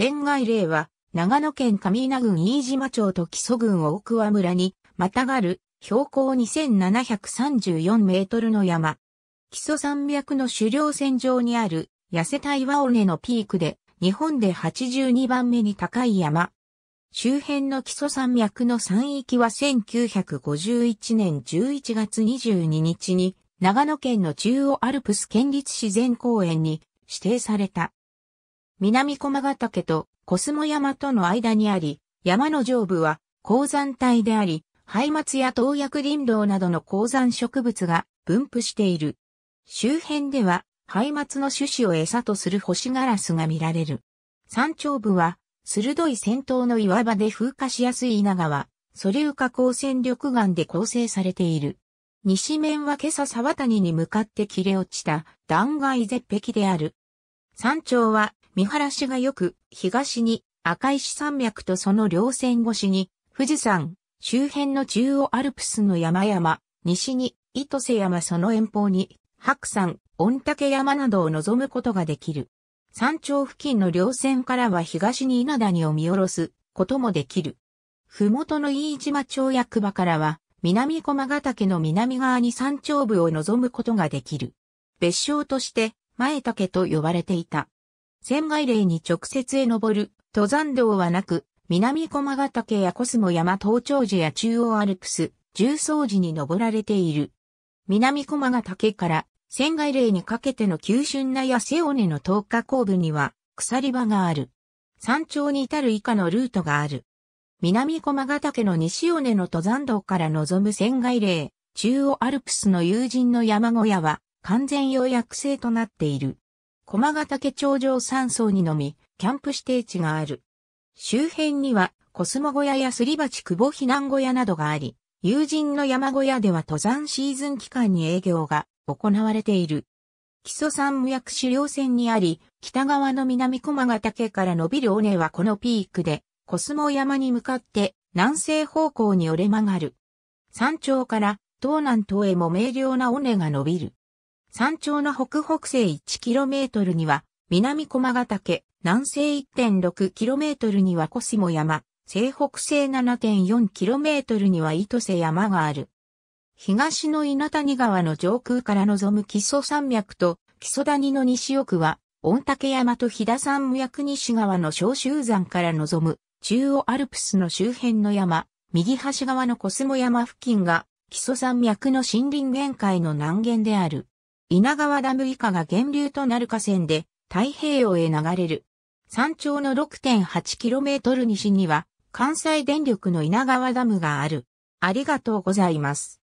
仙外霊は、長野県上稲郡飯島町と木曽郡大桑村に、またがる、標高2734メートルの山。木曽山脈の狩猟線上にある、痩せた岩尾根のピークで、日本で82番目に高い山。周辺の木曽山脈の山域は1951年11月22日に長野県の中央アルプス県立自然公園に指定された。南駒ヶ岳とコスモ山との間にあり、山の上部は鉱山帯であり、ハツや東薬林道などの鉱山植物が分布している。周辺では、ハツの種子を餌とする星ガラスが見られる。山頂部は、鋭い戦闘の岩場で風化しやすい稲川、素粒化光線緑岩で構成されている。西面は今朝沢谷に向かって切れ落ちた断崖絶壁である。山頂は見晴らしが良く、東に赤石山脈とその稜線越しに、富士山、周辺の中央アルプスの山々、西に糸瀬山その遠方に、白山、御嶽山などを望むことができる。山頂付近の稜線からは東に稲谷を見下ろすこともできる。ふもとの飯島町役場からは、南駒ヶ岳の南側に山頂部を望むことができる。別称として、前竹と呼ばれていた。仙外霊に直接へ登る登山道はなく、南駒ヶ岳やコスモ山東長寺や中央アルプス、重曹寺に登られている。南駒ヶ岳から仙外霊にかけての急峻なや瀬尾根の東下後部には鎖場がある。山頂に至る以下のルートがある。南駒ヶ岳の西尾根の登山道から望む仙外霊、中央アルプスの友人の山小屋は完全予約制となっている。駒ヶ岳頂上山荘にのみ、キャンプ指定地がある。周辺には、コスモ小屋やすり鉢久保避難小屋などがあり、友人の山小屋では登山シーズン期間に営業が行われている。木曽山無薬狩猟線にあり、北側の南駒ヶ岳から伸びる尾根はこのピークで、コスモ山に向かって南西方向に折れ曲がる。山頂から東南東へも明瞭な尾根が伸びる。山頂の北北西 1km には、南駒ヶ岳、南西 1.6km には小下山、西北西 7.4km には糸瀬山がある。東の稲谷川の上空から望む木曽山脈と木曽谷の西奥は、御嶽山と飛騨山脈西側の小州山から望む中央アルプスの周辺の山、右端側の小相山付近が、木曽山脈の森林限界の南限である。稲川ダム以下が源流となる河川で太平洋へ流れる。山頂の 6.8km 西には関西電力の稲川ダムがある。ありがとうございます。